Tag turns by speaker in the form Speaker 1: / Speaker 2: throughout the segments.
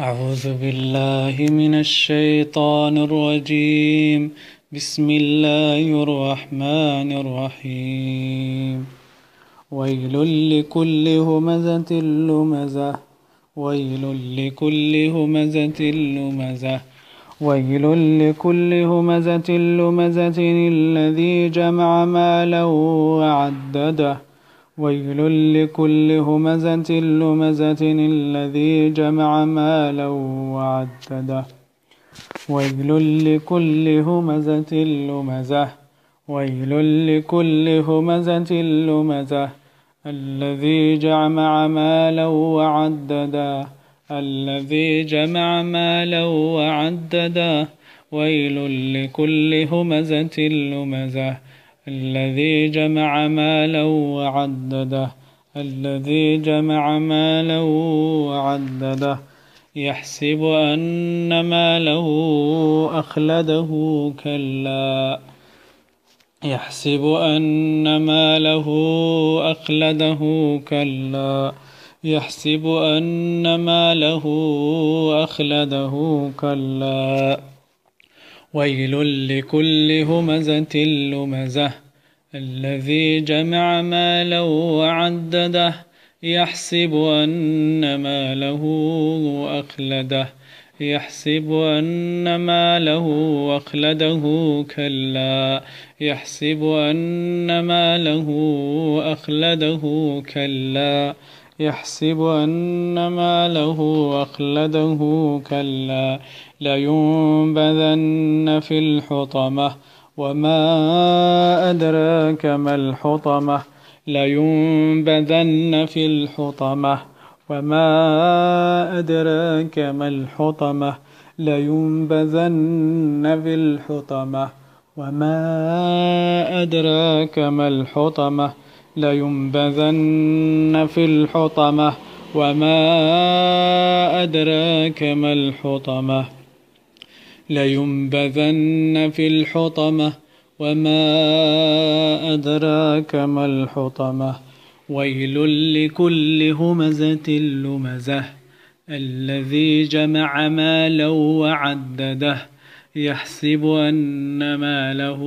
Speaker 1: أعوذ بالله من الشيطان الرجيم بسم الله الرحمن الرحيم ويل لكل همزة لمزة ويل لكل همزة لمزة ويل لكل همزة لمزة الذي جمع ماله وعدده ويل لكل همزة لمزة الذي جمع مالا وعدده ويل لكل همزة لمزة ويل لكل همزة لمزة الذي جمع مالا وعدده الذي جمع مالا وعدده ويل لكل همزة لمزة الذي جمع مالا وعدده الذي جمع مالا وعدده يحسب أن ماله أخلده كلا يحسب أن ماله أخلده كلا يحسب أن ماله أخلده كلا ويل لكل همزة لمزة الذي جمع مالا وعدده يحسب أن ماله أخلده يحسب أن ماله أخلده كلا يحسب أن ماله أخلده كلا يحسب أن له أخلده كلا لينبذن في الحطمة وما أدراك ما الحطمة لينبذن في الحطمة وما أدراك ما الحطمة لينبذن في الحطمة وما أدراك ما الحطمة لينبذن في الحطمة وما أدراك ما الحطمة لينبذن في الحطمة وما أدراك ما الحطمة ويل لكل همزة لمزة الذي جمع مالا وعدده يحسب أن ماله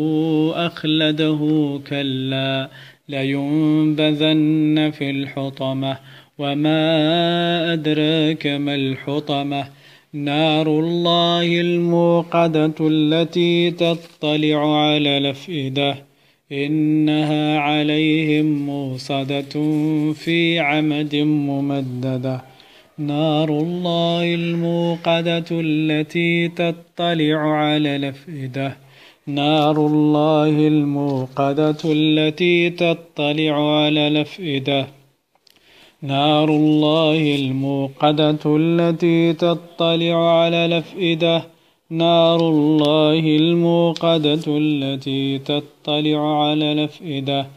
Speaker 1: أخلده كلا لينبذن في الحطمة وما أدراك ما الحطمة نار الله الموقدة التي تطلع على الأفئدة إنها عليهم موصدة في عمد ممددة نار الله الموقدة التي تطلع على الأفئدة نار الله الموقدة التي تطلع على الأفئدة نار الله الموقدة التي تطلع على الأفئدة نار الله الموقدة التي تطلع على الأفئدة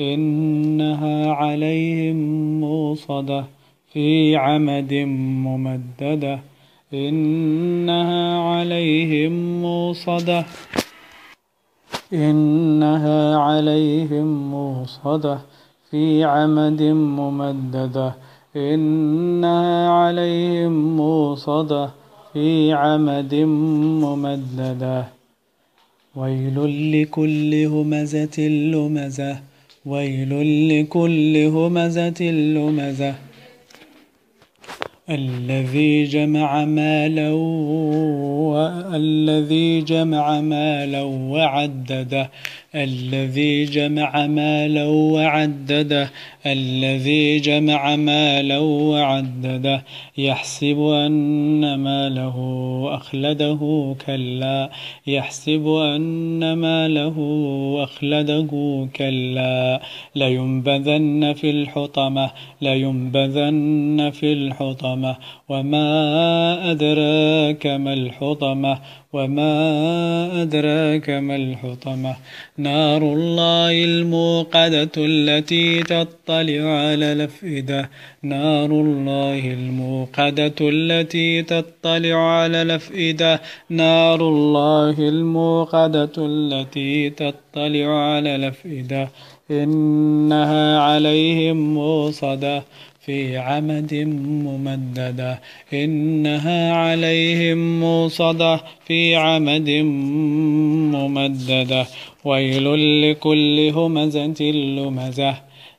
Speaker 1: إنها عليهم موصدة في عمد ممددة إنها عليهم موصدة إنها عليهم موصدة في عمد ممددة إنها عليهم موصدة في عمد ممددة ويل لكل همزة لمزة ويل لكل همزة لمزة الذي جمع مالا الذي جمع مالا وعدده الذي جمع مالا وعدده الذي جمع مالا وعدده يحسب أن ماله أخلده كلا يحسب أن ماله أخلده كلا لينبذن في الحطمة لينبذن في الحطمة الحطمة وما أدراك ما الحطمة وما أدراك ما الحطمة نار الله الموقدة التي تطلع على الأفئدة نار الله الموقدة التي تطلع على الأفئدة نار الله الموقدة التي تطلع على الأفئدة إنها عليهم موصدة في عمد ممددة إنها عليهم موصدة في عمد ممددة ويل لكل همزة لمزة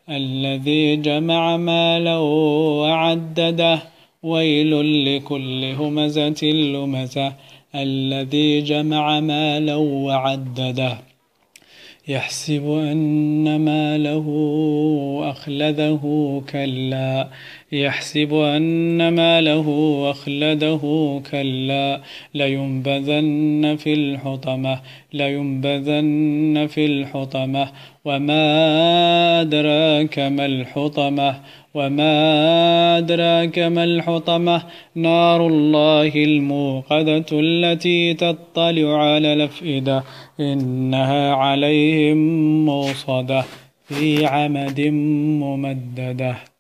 Speaker 1: الذي جمع مالا وعدده ويل لكل همزة لمزة الذي جمع مالا وعدده يحسب أن ما له أخلده كلا يحسب أن ما له أخلده كلا لينبذن في الحطمة لينبذن في الحطمة وما أدراك ما الحطمة وما أدراك ما الحطمة نار الله الموقدة التي تطلع على الأفئدة إنها عليهم موصدة في عمد ممدده